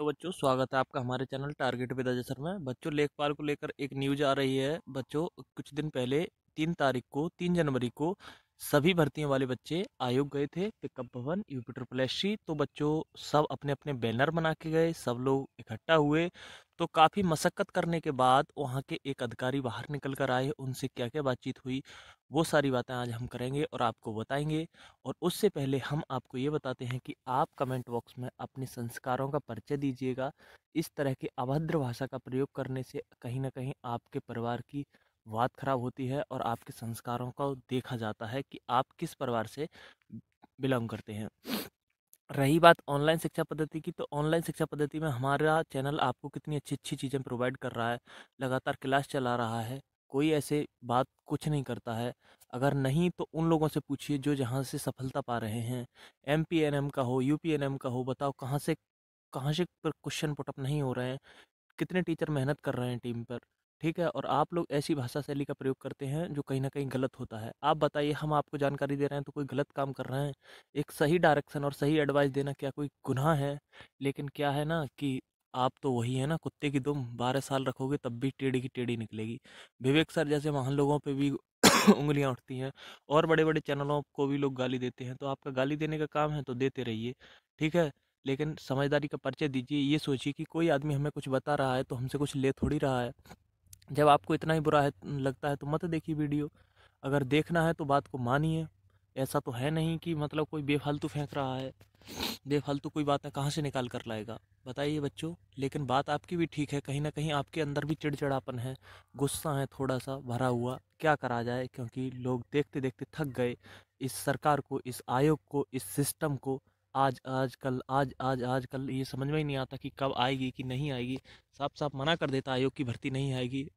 तो बच्चों स्वागत है आपका हमारे channel target with Ajay sir में बच्चों लेखपाल को लेकर एक न्यूज आ रही है बच्चों कुछ दिन पहले तीन तारीख को तीन जनवरी को सभी भर्तियों वाले बच्चे आयोग गए थे पिकअप भवन यूपी ट्रिपल तो बच्चों सब अपने अपने बैनर बना के गए सब लोग इकट्ठा हुए तो काफ़ी मशक्क़त करने के बाद वहाँ के एक अधिकारी बाहर निकल कर आए उनसे क्या क्या बातचीत हुई वो सारी बातें आज हम करेंगे और आपको बताएंगे और उससे पहले हम आपको ये बताते हैं कि आप कमेंट बॉक्स में अपने संस्कारों का परिचय दीजिएगा इस तरह की अभद्र भाषा का प्रयोग करने से कहीं ना कहीं आपके परिवार की बात खराब होती है और आपके संस्कारों को देखा जाता है कि आप किस परिवार से बिलोंग करते हैं रही बात ऑनलाइन शिक्षा पद्धति की तो ऑनलाइन शिक्षा पद्धति में हमारा चैनल आपको कितनी अच्छी अच्छी चीज़ें प्रोवाइड कर रहा है लगातार क्लास चला रहा है कोई ऐसे बात कुछ नहीं करता है अगर नहीं तो उन लोगों से पूछिए जो जहाँ से सफलता पा रहे हैं एम पी एन एम का हो यू पी एन एम का हो बताओ कहाँ से कहाँ से क्वेश्चन पुटअप नहीं हो रहे हैं कितने टीचर मेहनत कर रहे हैं टीम पर ठीक है और आप लोग ऐसी भाषा शैली का प्रयोग करते हैं जो कहीं ना कहीं गलत होता है आप बताइए हम आपको जानकारी दे रहे हैं तो कोई गलत काम कर रहे हैं एक सही डायरेक्शन और सही एडवाइस देना क्या कोई गुनाह है लेकिन क्या है ना कि आप तो वही है ना कुत्ते की दुम बारह साल रखोगे तब भी टेढ़ी की टेढ़ी निकलेगी विवेक सर जैसे महान लोगों पर भी उंगलियाँ उठती हैं और बड़े बड़े चैनलों को भी लोग गाली देते हैं तो आपका गाली देने का काम है तो देते रहिए ठीक है लेकिन समझदारी का परिचय दीजिए ये सोचिए कि कोई आदमी हमें कुछ बता रहा है तो हमसे कुछ ले थोड़ी रहा है जब आपको इतना ही बुरा है लगता है तो मत देखिए वीडियो अगर देखना है तो बात को मानिए ऐसा तो है नहीं कि मतलब कोई बेफालतू फेंक रहा है बेफालतू कोई बातें कहाँ से निकाल कर लाएगा बताइए बच्चों लेकिन बात आपकी भी ठीक है कहीं ना कहीं आपके अंदर भी चिड़चिड़ापन है गुस्सा है थोड़ा सा भरा हुआ क्या करा जाए क्योंकि लोग देखते देखते थक गए इस सरकार को इस आयोग को इस सिस्टम को आज आज कल आज आज आज कल ये समझ में ही नहीं आता कि कब आएगी कि नहीं आएगी साफ साफ मना कर देता आयोग की भर्ती नहीं आएगी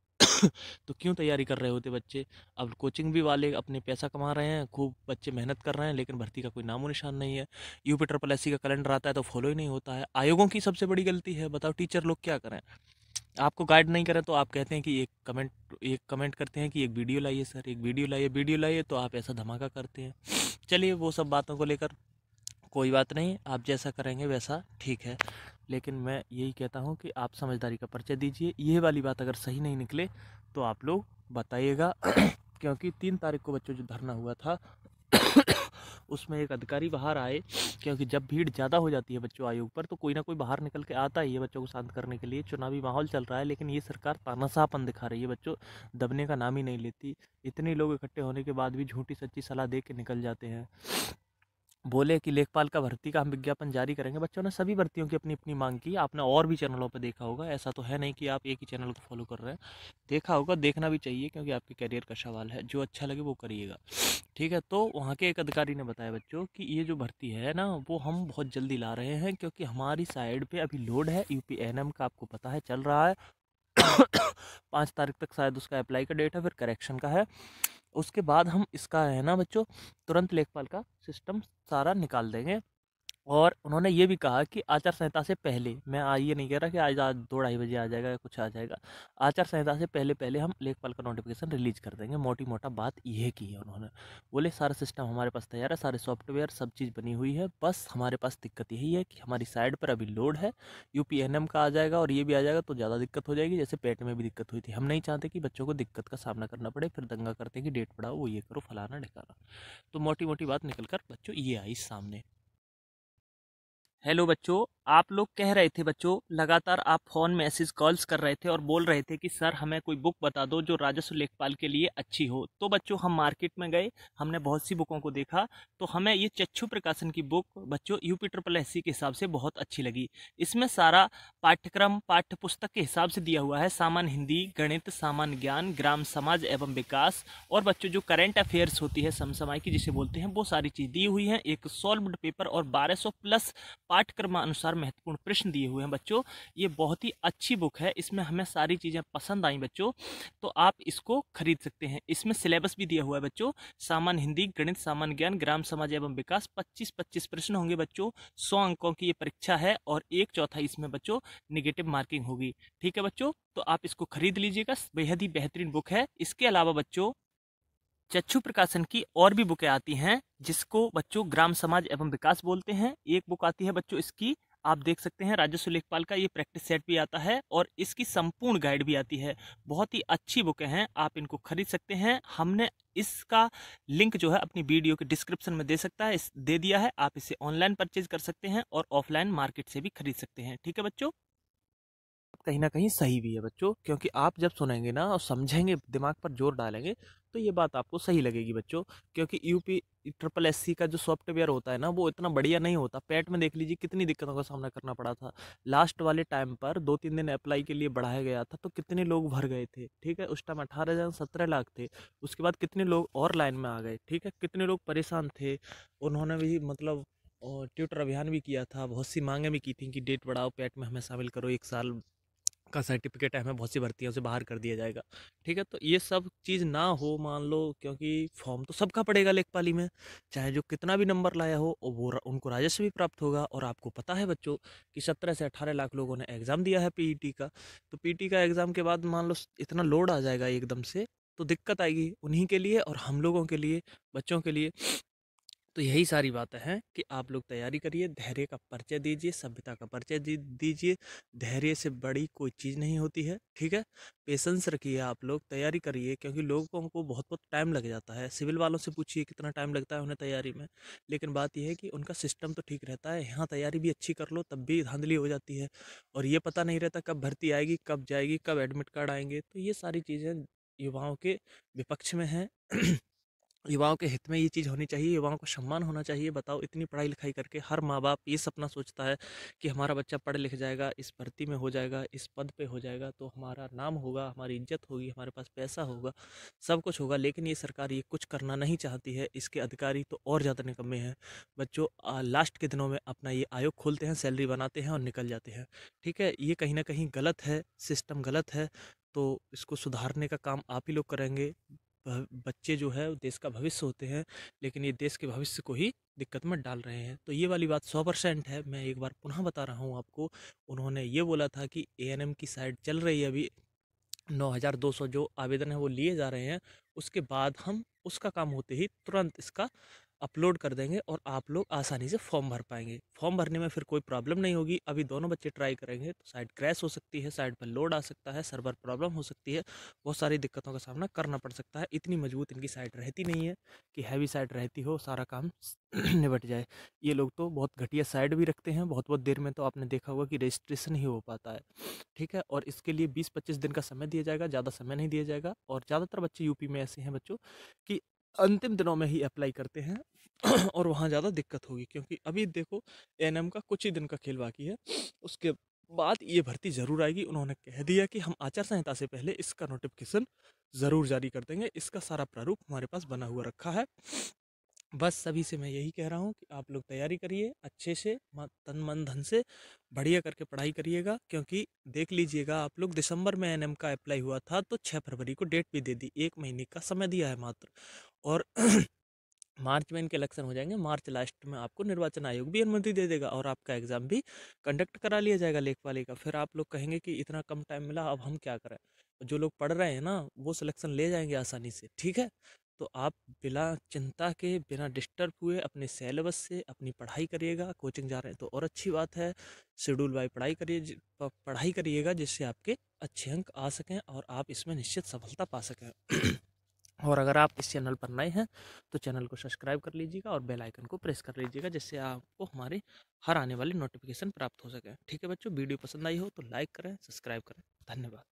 तो क्यों तैयारी कर रहे होते बच्चे अब कोचिंग भी वाले अपने पैसा कमा रहे हैं खूब बच्चे मेहनत कर रहे हैं लेकिन भर्ती का कोई नामो निशान नहीं है यूपी ट्रिपल एस का कैलेंडर आता है तो फॉलो ही नहीं होता है आयोगों की सबसे बड़ी गलती है बताओ टीचर लोग क्या करें आपको गाइड नहीं करें तो आप कहते हैं कि एक कमेंट एक कमेंट करते हैं कि एक वीडियो लाइए सर एक वीडियो लाइए वीडियो लाइए तो आप ऐसा धमाका करते हैं चलिए वो सब बातों को लेकर कोई बात नहीं आप जैसा करेंगे वैसा ठीक है लेकिन मैं यही कहता हूँ कि आप समझदारी का परिचय दीजिए ये वाली बात अगर सही नहीं निकले तो आप लोग बताइएगा क्योंकि तीन तारीख को बच्चों जो धरना हुआ था उसमें एक अधिकारी बाहर आए क्योंकि जब भीड़ ज़्यादा हो जाती है बच्चों आयोग पर तो कोई ना कोई बाहर निकल के आता ही है बच्चों को शांत करने के लिए चुनावी माहौल चल रहा है लेकिन ये सरकार तानाशाहपन दिखा रही है बच्चों दबने का नाम ही नहीं लेती इतने लोग इकट्ठे होने के बाद भी झूठी सच्ची सलाह दे के निकल जाते हैं बोले कि लेखपाल का भर्ती का हम विज्ञापन जारी करेंगे बच्चों ने सभी भर्तियों की अपनी अपनी मांग की आपने और भी चैनलों पर देखा होगा ऐसा तो है नहीं कि आप एक ही चैनल को फॉलो कर रहे हैं देखा होगा देखना भी चाहिए क्योंकि आपके करियर का सवाल है जो अच्छा लगे वो करिएगा ठीक है तो वहाँ के एक अधिकारी ने बताया बच्चों कि ये जो भर्ती है ना वो हम बहुत जल्दी ला रहे हैं क्योंकि हमारी साइड पर अभी लोड है यू पी का आपको पता है चल रहा है पाँच तारीख तक शायद उसका अप्लाई का डेट है फिर करेक्शन का है उसके बाद हम इसका है ना बच्चों तुरंत लेखपाल का सिस्टम सारा निकाल देंगे और उन्होंने ये भी कहा कि आचार संहिता से पहले मैं आज ये नहीं कह रहा कि आज आज दो ढाई बजे आ जाएगा या कुछ आ जाएगा आचार संहिता से पहले पहले हम लेखपाल का नोटिफिकेशन रिलीज कर देंगे मोटी मोटा बात यह की है उन्होंने बोले सारा सिस्टम हमारे पास तैयार है सारे सॉफ्टवेयर सब चीज़ बनी हुई है बस हमारे पास दिक्कत यही है कि हमारी साइड पर अभी लोड है यू का आ जाएगा और ये भी आ जाएगा तो ज़्यादा दिक्कत हो जाएगी जैसे पेट में भी दिक्कत हुई थी हम नहीं चाहते कि बच्चों को दिक्कत का सामना करना पड़े फिर दंगा करते हैं कि डेट पढ़ाओ वो ये करो फलाना ढिकाना तो मोटी मोटी बात निकल कर बच्चों ये आई सामने हेलो बच्चों आप लोग कह रहे थे बच्चों लगातार आप फ़ोन मैसेज कॉल्स कर रहे थे और बोल रहे थे कि सर हमें कोई बुक बता दो जो राजस्व लेखपाल के लिए अच्छी हो तो बच्चों हम मार्केट में गए हमने बहुत सी बुकों को देखा तो हमें ये चच्छू प्रकाशन की बुक बच्चों यूपी ट्रिपल एस के हिसाब से बहुत अच्छी लगी इसमें सारा पाठ्यक्रम पाठ्य पुस्तक के हिसाब से दिया हुआ है सामान्य हिंदी गणित सामान्य ज्ञान ग्राम समाज एवं विकास और बच्चों जो करेंट अफेयर्स होती है समसमाय की जिसे बोलते हैं वो सारी चीज़ दी हुई है एक सॉल्व पेपर और बारह प्लस पाठ्यक्रमानुसार चार महत्वपूर्ण प्रश्न दिए हुए हैं बच्चों ये बहुत ही अच्छी बुक है इसमें हमें सारी चीज़ें पसंद आई बच्चों तो आप इसको खरीद सकते हैं इसमें सिलेबस भी दिया हुआ है बच्चों सामान्य हिंदी गणित सामान्य ज्ञान ग्राम समाज एवं विकास पच्चीस पच्चीस प्रश्न होंगे बच्चों सौ अंकों की ये परीक्षा है और एक चौथा इसमें बच्चों निगेटिव मार्किंग होगी ठीक है बच्चों तो आप इसको खरीद लीजिएगा बेहद ही बेहतरीन बुक है इसके अलावा बच्चों चक्षु प्रकाशन की और भी बुकें आती हैं जिसको बच्चों ग्राम समाज एवं विकास बोलते हैं एक बुक आती है बच्चों इसकी आप देख सकते हैं राजस्व लेखपाल का ये प्रैक्टिस सेट भी आता है और इसकी संपूर्ण गाइड भी आती है बहुत ही अच्छी बुकें हैं आप इनको खरीद सकते हैं हमने इसका लिंक जो है अपनी वीडियो के डिस्क्रिप्शन में दे सकता है दे दिया है आप इसे ऑनलाइन परचेज कर सकते हैं और ऑफलाइन मार्केट से भी खरीद सकते हैं ठीक है बच्चों कहीं ना कहीं सही भी है बच्चों क्योंकि आप जब सुनेंगे ना और समझेंगे दिमाग पर जोर डालेंगे तो ये बात आपको सही लगेगी बच्चों क्योंकि U P triple S C का जो सॉफ्टवेयर होता है ना वो इतना बढ़िया नहीं होता पैट में देख लीजिए कितनी दिक्कतों का सामना करना पड़ा था लास्ट वाले टाइम पर दो तीन दिन अप्लाई के लिए बढ़ाया गया था तो कितने लोग भर गए थे ठीक है उस टाइम अठारह हज़ार सत्रह लाख थे उसके बाद कितने लोग और लाइन में आ गए ठीक है कितने लोग परेशान थे उन्होंने भी मतलब और ट्विटर अभियान भी किया था बहुत सी मांगें भी की थी कि डेट बढ़ाओ पैट में हमें शामिल करो एक साल का सर्टिफिकेट है हमें बहुत सी भर्तियों से बाहर कर दिया जाएगा ठीक है तो ये सब चीज़ ना हो मान लो क्योंकि फॉर्म तो सबका पड़ेगा लेखपाली में चाहे जो कितना भी नंबर लाया हो वो उनको राजस्व भी प्राप्त होगा और आपको पता है बच्चों कि सत्रह से अठारह लाख लोगों ने एग्ज़ाम दिया है पी का तो पी का एग्ज़ाम के बाद मान लो इतना लोड आ जाएगा एकदम से तो दिक्कत आएगी उन्हीं के लिए और हम लोगों के लिए बच्चों के लिए तो यही सारी बातें हैं कि आप लोग तैयारी करिए धैर्य का परिचय दीजिए सभ्यता का परिचय दीजिए धैर्य से बड़ी कोई चीज़ नहीं होती है ठीक है पेशेंस रखिए आप लोग तैयारी करिए क्योंकि लोगों को बहुत बहुत टाइम लग जाता है सिविल वालों से पूछिए कितना टाइम लगता है उन्हें तैयारी में लेकिन बात यह है कि उनका सिस्टम तो ठीक रहता है यहाँ तैयारी भी अच्छी कर लो तब भी धांधली हो जाती है और ये पता नहीं रहता कब भर्ती आएगी कब जाएगी कब एडमिट कार्ड आएंगे तो ये सारी चीज़ें युवाओं के विपक्ष में हैं युवाओं के हित में ये चीज़ होनी चाहिए युवाओं को सम्मान होना चाहिए बताओ इतनी पढ़ाई लिखाई करके हर माँ बाप ये सपना सोचता है कि हमारा बच्चा पढ़ लिख जाएगा इस भर्ती में हो जाएगा इस पद पे हो जाएगा तो हमारा नाम होगा हमारी इज्जत होगी हमारे पास पैसा होगा सब कुछ होगा लेकिन ये सरकार ये कुछ करना नहीं चाहती है इसके अधिकारी तो और ज़्यादा निकम्मे हैं बच्चों लास्ट के दिनों में अपना ये आयोग खोलते हैं सैलरी बनाते हैं और निकल जाते हैं ठीक है ये कहीं ना कहीं गलत है सिस्टम गलत है तो इसको सुधारने का काम आप ही लोग करेंगे बच्चे जो है देश का भविष्य होते हैं लेकिन ये देश के भविष्य को ही दिक्कत में डाल रहे हैं तो ये वाली बात सौ परसेंट है मैं एक बार पुनः बता रहा हूँ आपको उन्होंने ये बोला था कि ए की साइड चल रही है अभी सौ जो आवेदन है वो लिए जा रहे हैं उसके बाद हम उसका काम होते ही तुरंत इसका अपलोड कर देंगे और आप लोग आसानी से फॉर्म भर पाएंगे फॉर्म भरने में फिर कोई प्रॉब्लम नहीं होगी अभी दोनों बच्चे ट्राई करेंगे तो साइट क्रैश हो सकती है साइट पर लोड आ सकता है सर्वर प्रॉब्लम हो सकती है बहुत सारी दिक्कतों का सामना करना पड़ सकता है इतनी मजबूत इनकी साइट रहती नहीं है कि हैवी साइट रहती हो सारा काम निपट जाए ये लोग तो बहुत घटिया साइड भी रखते हैं बहुत बहुत देर में तो आपने देखा होगा कि रजिस्ट्रेशन ही हो पाता है ठीक है और इसके लिए 20-25 दिन का समय दिया जाएगा ज़्यादा समय नहीं दिया जाएगा और ज़्यादातर बच्चे यूपी में ऐसे हैं बच्चों कि अंतिम दिनों में ही अप्लाई करते हैं और वहाँ ज़्यादा दिक्कत होगी क्योंकि अभी देखो एन का कुछ ही दिन का खेल बाकी है उसके बाद ये भर्ती ज़रूर आएगी उन्होंने कह दिया कि हम आचार संहिता से पहले इसका नोटिफिकेशन ज़रूर जारी कर देंगे इसका सारा प्रारूप हमारे पास बना हुआ रखा है बस सभी से मैं यही कह रहा हूँ कि आप लोग तैयारी करिए अच्छे से तन मन धन से बढ़िया करके पढ़ाई करिएगा क्योंकि देख लीजिएगा आप लोग दिसंबर में एनएम का अप्लाई हुआ था तो छः फरवरी को डेट भी दे दी एक महीने का समय दिया है मात्र और मार्च में इनके इलेक्शन हो जाएंगे मार्च लास्ट में आपको निर्वाचन आयोग भी अनुमति दे देगा और आपका एग्ज़ाम भी कंडक्ट करा लिया जाएगा लेखपाल का फिर आप लोग कहेंगे कि इतना कम टाइम मिला अब हम क्या करें जो लोग पढ़ रहे हैं ना वो सिलेक्शन ले जाएंगे आसानी से ठीक है तो आप बिना चिंता के बिना डिस्टर्ब हुए अपने सेलेबस से अपनी पढ़ाई करिएगा कोचिंग जा रहे हैं तो और अच्छी बात है शेड्यूल बाई पढ़ाई करिए पढ़ाई करिएगा जिससे आपके अच्छे अंक आ सकें और आप इसमें निश्चित सफलता पा सकें और अगर आप इस चैनल पर नए हैं तो चैनल को सब्सक्राइब कर लीजिएगा और बेल आइकन को प्रेस कर लीजिएगा जिससे आपको हमारे हर आने वाली नोटिफिकेशन प्राप्त हो सके ठीक है बच्चों वीडियो पसंद आई हो तो लाइक करें सब्सक्राइब करें धन्यवाद